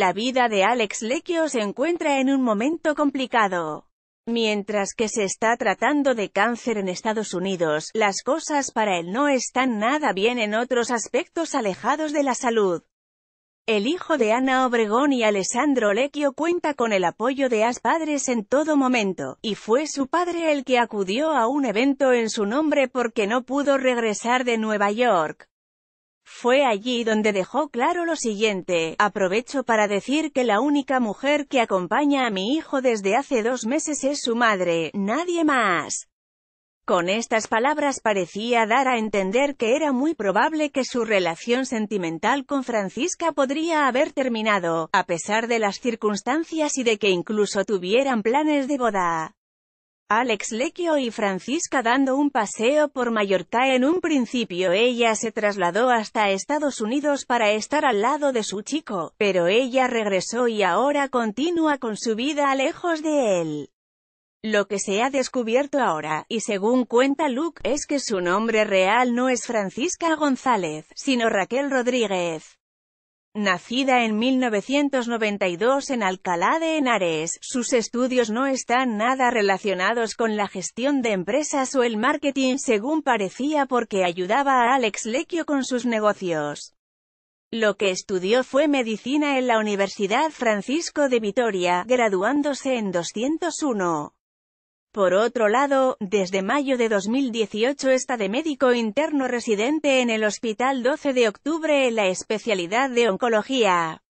La vida de Alex Lecchio se encuentra en un momento complicado. Mientras que se está tratando de cáncer en Estados Unidos, las cosas para él no están nada bien en otros aspectos alejados de la salud. El hijo de Ana Obregón y Alessandro Lecchio cuenta con el apoyo de as padres en todo momento, y fue su padre el que acudió a un evento en su nombre porque no pudo regresar de Nueva York. Fue allí donde dejó claro lo siguiente, aprovecho para decir que la única mujer que acompaña a mi hijo desde hace dos meses es su madre, nadie más. Con estas palabras parecía dar a entender que era muy probable que su relación sentimental con Francisca podría haber terminado, a pesar de las circunstancias y de que incluso tuvieran planes de boda. Alex Lecchio y Francisca dando un paseo por Mallorca. En un principio ella se trasladó hasta Estados Unidos para estar al lado de su chico, pero ella regresó y ahora continúa con su vida lejos de él. Lo que se ha descubierto ahora, y según cuenta Luke, es que su nombre real no es Francisca González, sino Raquel Rodríguez. Nacida en 1992 en Alcalá de Henares, sus estudios no están nada relacionados con la gestión de empresas o el marketing según parecía porque ayudaba a Alex Lecchio con sus negocios. Lo que estudió fue medicina en la Universidad Francisco de Vitoria, graduándose en 201. Por otro lado, desde mayo de 2018 está de médico interno residente en el Hospital 12 de Octubre en la especialidad de oncología.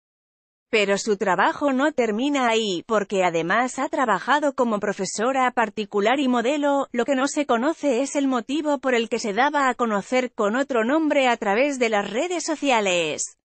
Pero su trabajo no termina ahí, porque además ha trabajado como profesora particular y modelo, lo que no se conoce es el motivo por el que se daba a conocer con otro nombre a través de las redes sociales.